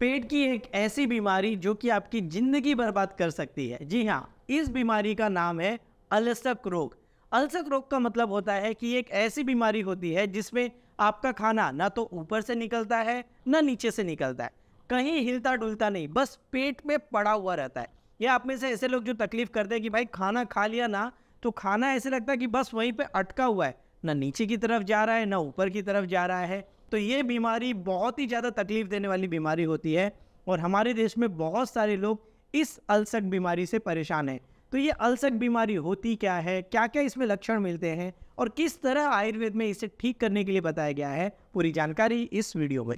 पेट की एक ऐसी बीमारी जो कि आपकी ज़िंदगी बर्बाद कर सकती है जी हाँ इस बीमारी का नाम है अलसक रोग अलसक रोग का मतलब होता है कि एक ऐसी बीमारी होती है जिसमें आपका खाना ना तो ऊपर से निकलता है ना नीचे से निकलता है कहीं हिलता डुलता नहीं बस पेट में पड़ा हुआ रहता है या आप में से ऐसे लोग जो तकलीफ़ करते हैं कि भाई खाना खा लिया ना तो खाना ऐसे लगता है कि बस वहीं पर अटका हुआ है ना नीचे की तरफ जा रहा है ना ऊपर की तरफ जा रहा है तो ये बीमारी बहुत ही ज़्यादा तकलीफ देने वाली बीमारी होती है और हमारे देश में बहुत सारे लोग इस अलसक बीमारी से परेशान हैं तो ये अलसक बीमारी होती क्या है क्या क्या इसमें लक्षण मिलते हैं और किस तरह आयुर्वेद में इसे ठीक करने के लिए बताया गया है पूरी जानकारी इस वीडियो में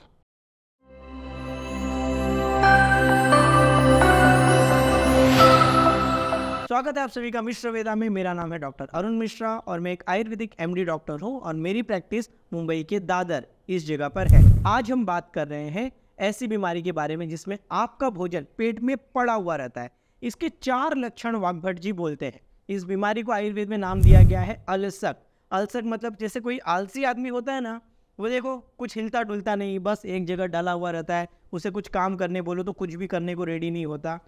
स्वागत है आप सभी का मिश्र वेदा में मेरा नाम है डॉक्टर अरुण मिश्रा और मैं एक आयुर्वेदिक एमडी डॉक्टर हूं और मेरी प्रैक्टिस मुंबई के दादर इस जगह पर है आज हम बात कर रहे हैं ऐसी बीमारी के बारे में जिसमें आपका भोजन पेट में पड़ा हुआ रहता है इसके चार लक्षण वाग्भट जी बोलते हैं इस बीमारी को आयुर्वेद में नाम दिया गया है अलसक अलसक मतलब जैसे कोई आलसी आदमी होता है ना वो देखो कुछ हिलता डुलता नहीं बस एक जगह डला हुआ रहता है उसे कुछ काम करने बोलो तो कुछ भी करने को रेडी नहीं होता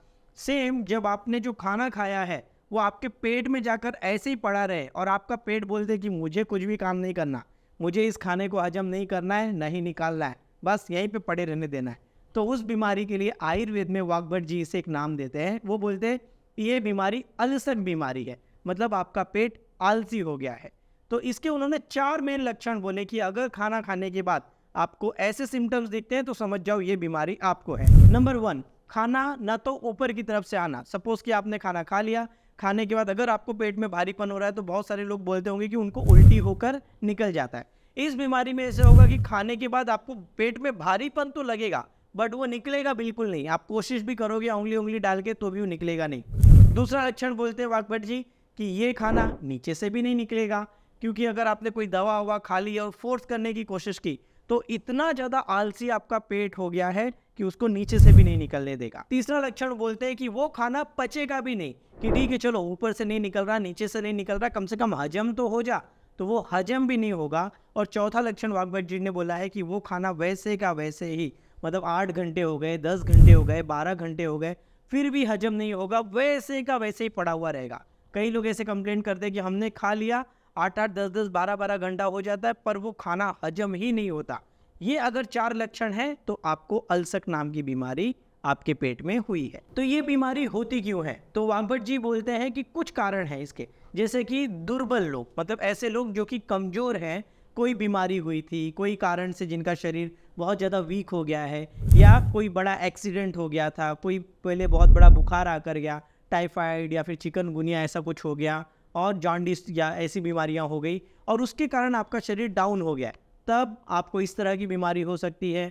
सेम जब आपने जो खाना खाया है वो आपके पेट में जाकर ऐसे ही पड़ा रहे और आपका पेट बोल दे कि मुझे कुछ भी काम नहीं करना मुझे इस खाने को हजम नहीं करना है नहीं निकालना है बस यहीं पे पड़े रहने देना है तो उस बीमारी के लिए आयुर्वेद में वाकभट जी इसे एक नाम देते हैं वो बोलते हैं ये बीमारी अलसन बीमारी है मतलब आपका पेट आलसी हो गया है तो इसके उन्होंने चार मेन लक्षण बोले कि अगर खाना खाने के बाद आपको ऐसे सिम्टम्स दिखते हैं तो समझ जाओ ये बीमारी आपको है नंबर वन खाना ना तो ऊपर की तरफ से आना सपोज कि आपने खाना खा लिया खाने के बाद अगर आपको पेट में भारीपन हो रहा है तो बहुत सारे लोग बोलते होंगे कि उनको उल्टी होकर निकल जाता है इस बीमारी में ऐसे होगा कि खाने के बाद आपको पेट में भारीपन तो लगेगा बट वो निकलेगा बिल्कुल नहीं आप कोशिश भी करोगे उंगली उंगली डाल के तो भी वो निकलेगा नहीं दूसरा लक्षण बोलते हैं वाकभट जी कि ये खाना नीचे से भी नहीं निकलेगा क्योंकि अगर आपने कोई दवा हुआ खा ली और फोर्स करने की कोशिश की तो इतना ज़्यादा आलसी आपका पेट हो गया है कि उसको नीचे से भी नहीं निकलने देगा तीसरा लक्षण बोलते हैं कि वो खाना पचेगा भी नहीं कि ठीक है चलो ऊपर से नहीं निकल रहा नीचे से नहीं निकल रहा कम से कम हजम तो हो जा तो वो हजम भी नहीं होगा और चौथा लक्षण वागवट जी ने बोला है कि वो खाना वैसे का वैसे ही मतलब आठ घंटे हो गए दस घंटे हो गए बारह घंटे हो गए फिर भी हजम नहीं होगा वैसे का वैसे ही पड़ा हुआ रहेगा कई लोग ऐसे कंप्लेन करते हैं कि हमने खा लिया आठ आठ दस दस बारह बारह घंटा हो जाता है पर वो खाना हजम ही नहीं होता ये अगर चार लक्षण हैं तो आपको अल्सक नाम की बीमारी आपके पेट में हुई है तो ये बीमारी होती क्यों है तो वामपट जी बोलते हैं कि कुछ कारण हैं इसके जैसे कि दुर्बल लोग मतलब ऐसे लोग जो कि कमज़ोर हैं कोई बीमारी हुई थी कोई कारण से जिनका शरीर बहुत ज़्यादा वीक हो गया है या कोई बड़ा एक्सीडेंट हो गया था कोई पहले बहुत बड़ा बुखार आकर गया टाइफाइड या फिर चिकनगुनिया ऐसा कुछ हो गया और जॉन्डिस या ऐसी बीमारियां हो गई और उसके कारण आपका शरीर डाउन हो गया है तब आपको इस तरह की बीमारी हो सकती है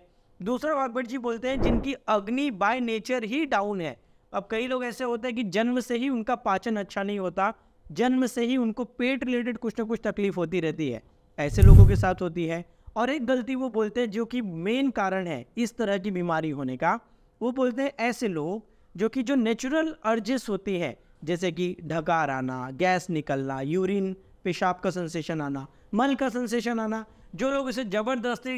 दूसरा भागवत जी बोलते हैं जिनकी अग्नि बाय नेचर ही डाउन है अब कई लोग ऐसे होते हैं कि जन्म से ही उनका पाचन अच्छा नहीं होता जन्म से ही उनको पेट रिलेटेड कुछ ना कुछ तकलीफ होती रहती है ऐसे लोगों के साथ होती है और एक गलती वो बोलते हैं जो कि मेन कारण है इस तरह की बीमारी होने का वो बोलते हैं ऐसे लोग जो कि जो नेचुरल अर्जेस होती है जैसे कि ढकार आना गैस निकलना यूरिन पेशाब का सेंसेशन आना मल का सेंसेशन आना जो लोग इसे ज़बरदस्ती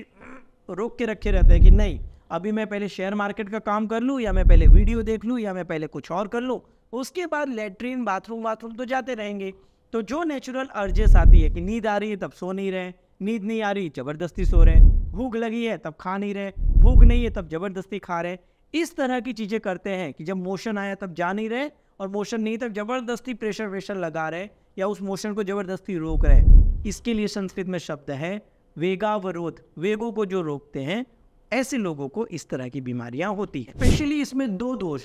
रोक के रखे रहते हैं कि नहीं अभी मैं पहले शेयर मार्केट का काम कर लूँ या मैं पहले वीडियो देख लूँ या मैं पहले कुछ और कर लूँ उसके बाद लेटरिन बाथरूम वाथरूम तो जाते रहेंगे तो जो नेचुरल अर्जेस आती है कि नींद आ रही है तब सो नहीं रहे नींद नहीं आ रही ज़बरदस्ती सो रहे हैं भूख लगी है तब खा नहीं रहे भूख नहीं है तब ज़बरदस्ती खा रहे इस तरह की चीज़ें करते हैं कि जब मोशन आया तब जा नहीं रहे और मोशन नहीं तब ज़बरदस्ती प्रेशर वेशर लगा रहे या उस मोशन को ज़बरदस्ती रोक रहे इसके लिए संस्कृत में शब्द है वेगावरोध वेगों को जो रोकते हैं ऐसे लोगों को इस तरह की बीमारियां होती हैं स्पेशली इसमें दो दोष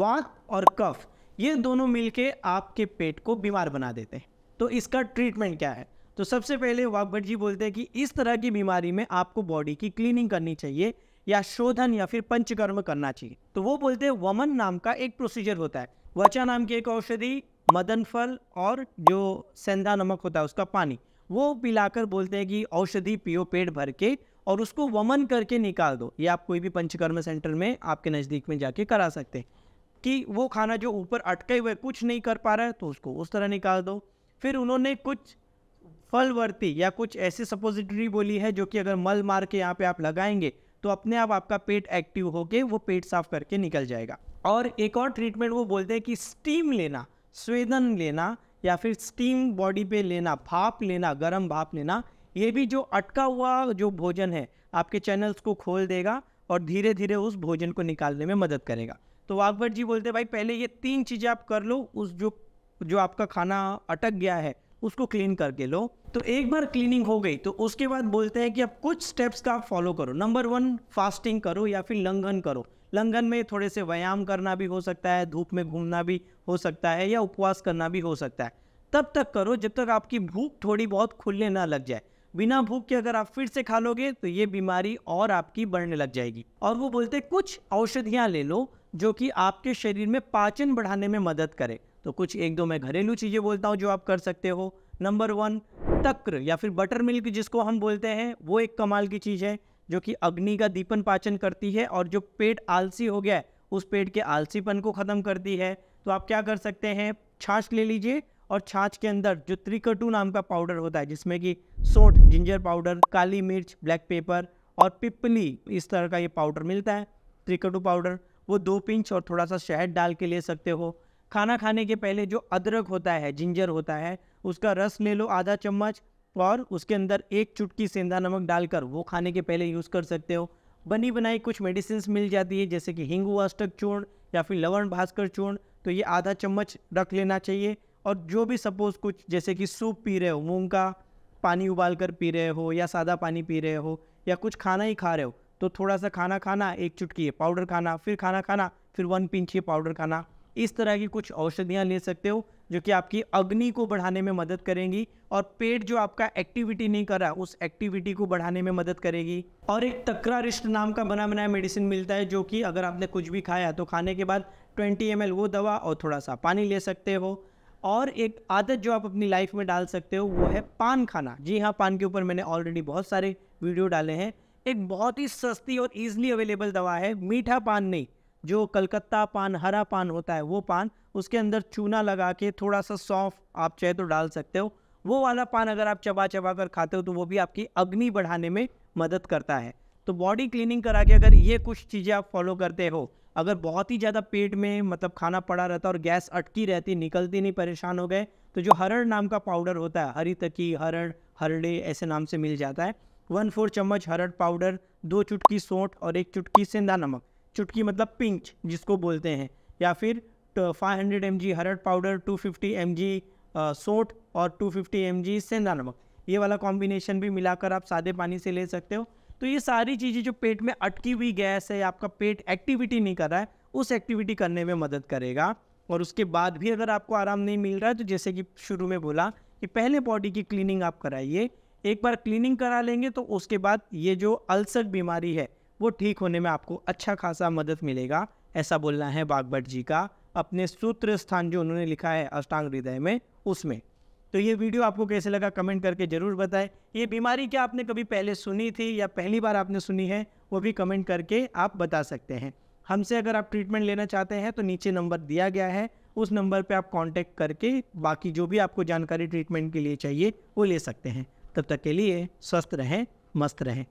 वात और कफ ये दोनों मिलके आपके पेट को बीमार बना देते हैं तो इसका ट्रीटमेंट क्या है तो सबसे पहले वाक भट्ट जी बोलते हैं कि इस तरह की बीमारी में आपको बॉडी की क्लीनिंग करनी चाहिए या शोधन या फिर पंचकर्म करना चाहिए तो वो बोलते हैं वमन नाम का एक प्रोसीजर होता है वचा नाम की एक औषधि मदन फल और जो सेंधा नमक होता है उसका पानी वो पिलाकर बोलते हैं कि औषधि पियो पेट भर के और उसको वमन करके निकाल दो ये आप कोई भी पंचकर्म सेंटर में आपके नज़दीक में जाके करा सकते हैं कि वो खाना जो ऊपर अटके हुए कुछ नहीं कर पा रहा है तो उसको उस तरह निकाल दो फिर उन्होंने कुछ फलवर्ती या कुछ ऐसे सपोजिटरी बोली है जो कि अगर मल मार के यहाँ पे आप लगाएंगे तो अपने आप आपका पेट एक्टिव होके वो पेट साफ करके निकल जाएगा और एक और ट्रीटमेंट वो बोलते हैं कि स्टीम लेना स्वेदन लेना या फिर स्टीम बॉडी पे लेना भाप लेना गर्म भाप लेना ये भी जो अटका हुआ जो भोजन है आपके चैनल्स को खोल देगा और धीरे धीरे उस भोजन को निकालने में मदद करेगा तो वाकबर जी बोलते भाई पहले ये तीन चीज़ें आप कर लो उस जो जो आपका खाना अटक गया है उसको क्लीन करके लो तो एक बार क्लीनिंग हो गई तो उसके बाद बोलते हैं कि अब कुछ स्टेप्स का आप फॉलो करो नंबर वन फास्टिंग करो या फिर लंघन करो लंघन में थोड़े से व्यायाम करना भी हो सकता है धूप में घूमना भी हो सकता है या उपवास करना भी हो सकता है तब तक करो जब तक आपकी भूख थोड़ी बहुत खुलने ना लग जाए बिना भूख के अगर आप फिर से खा लोगे तो ये बीमारी और आपकी बढ़ने लग जाएगी और वो बोलते कुछ औषधियाँ ले लो जो कि आपके शरीर में पाचन बढ़ाने में मदद करे तो कुछ एक दो मैं घरेलू चीज़ें बोलता हूँ जो आप कर सकते हो नंबर वन तक्र या फिर बटर मिल्क जिसको हम बोलते हैं वो एक कमाल की चीज़ है जो कि अग्नि का दीपन पाचन करती है और जो पेट आलसी हो गया है उस पेट के आलसीपन को ख़त्म करती है तो आप क्या कर सकते हैं छाछ ले लीजिए और छाछ के अंदर जो त्रिकटू नाम का पाउडर होता है जिसमें कि सोट जिंजर पाउडर काली मिर्च ब्लैक पेपर और पिपली इस तरह का ये पाउडर मिलता है त्रिकटू पाउडर वो दो पिंच और थोड़ा सा शहद डाल के ले सकते हो खाना खाने के पहले जो अदरक होता है जिंजर होता है उसका रस ले लो आधा चम्मच और उसके अंदर एक चुटकी सेंधा नमक डालकर वो खाने के पहले यूज़ कर सकते हो बनी बनाई कुछ मेडिसिन मिल जाती है जैसे कि हिंगू अष्टक चूर्ण या फिर लवण भास्कर चूर्ण तो ये आधा चम्मच रख लेना चाहिए और जो भी सपोज़ कुछ जैसे कि सूप पी रहे हो मूंग का पानी उबाल कर पी रहे हो या सादा पानी पी रहे हो या कुछ खाना ही खा रहे हो तो थोड़ा सा खाना खाना एक चुटकी है पाउडर खाना फिर खाना खाना फिर वन पिंच ये पाउडर खाना इस तरह की कुछ औषधियाँ ले सकते हो जो कि आपकी अग्नि को बढ़ाने में मदद करेंगी और पेट जो आपका एक्टिविटी नहीं कर रहा उस एक्टिविटी को बढ़ाने में मदद करेगी और एक तकरा रिश्त नाम का बना बनाया मेडिसिन मिलता है जो कि अगर आपने कुछ भी खाया तो खाने के बाद ट्वेंटी एम वो दवा और थोड़ा सा पानी ले सकते हो और एक आदत जो आप अपनी लाइफ में डाल सकते हो वो है पान खाना जी हाँ पान के ऊपर मैंने ऑलरेडी बहुत सारे वीडियो डाले हैं एक बहुत ही सस्ती और ईजिली अवेलेबल दवा है मीठा पान नहीं जो कलकत्ता पान हरा पान होता है वो पान उसके अंदर चूना लगा के थोड़ा सा सौंफ आप चाहे तो डाल सकते हो वो वाला पान अगर आप चबा चबा कर खाते हो तो वो भी आपकी अग्नि बढ़ाने में मदद करता है तो बॉडी क्लीनिंग करा के अगर ये कुछ चीज़ें आप फॉलो करते हो अगर बहुत ही ज़्यादा पेट में मतलब खाना पड़ा रहता और गैस अटकी रहती निकलती नहीं परेशान हो गए तो जो हरड़ नाम का पाउडर होता है हरी तकी हरड़ हरड़े ऐसे नाम से मिल जाता है वन फोर चम्मच हरड़ पाउडर दो चुटकी सोंठ और एक चुटकी सेंधा नमक चुटकी मतलब पिंच जिसको बोलते हैं या फिर फाइव हंड्रेड एम जी हरड़ powder two fifty M G सोट और टू फिफ्टी एम जी सेंधा नमक ये वाला कॉम्बिनेशन भी मिलाकर आप सादे पानी से ले सकते हो तो ये सारी चीज़ें जो पेट में अटकी हुई गैस है आपका पेट एक्टिविटी नहीं कर रहा है उस एक्टिविटी करने में मदद करेगा और उसके बाद भी अगर आपको आराम नहीं मिल रहा है तो जैसे कि शुरू में बोला कि पहले बॉडी की क्लीनिंग आप कराइए एक बार क्लीनिंग करा लेंगे तो उसके बाद ये जो अल्सर बीमारी है वो ठीक होने में आपको अच्छा खासा मदद मिलेगा ऐसा बोलना है बागवट जी का अपने सूत्र स्थान जो उन्होंने लिखा है अष्टांग हृदय में उसमें तो ये वीडियो आपको कैसे लगा कमेंट करके ज़रूर बताएं ये बीमारी क्या आपने कभी पहले सुनी थी या पहली बार आपने सुनी है वो भी कमेंट करके आप बता सकते हैं हमसे अगर आप ट्रीटमेंट लेना चाहते हैं तो नीचे नंबर दिया गया है उस नंबर पे आप कांटेक्ट करके बाकी जो भी आपको जानकारी ट्रीटमेंट के लिए चाहिए वो ले सकते हैं तब तक के लिए स्वस्थ रहें मस्त रहें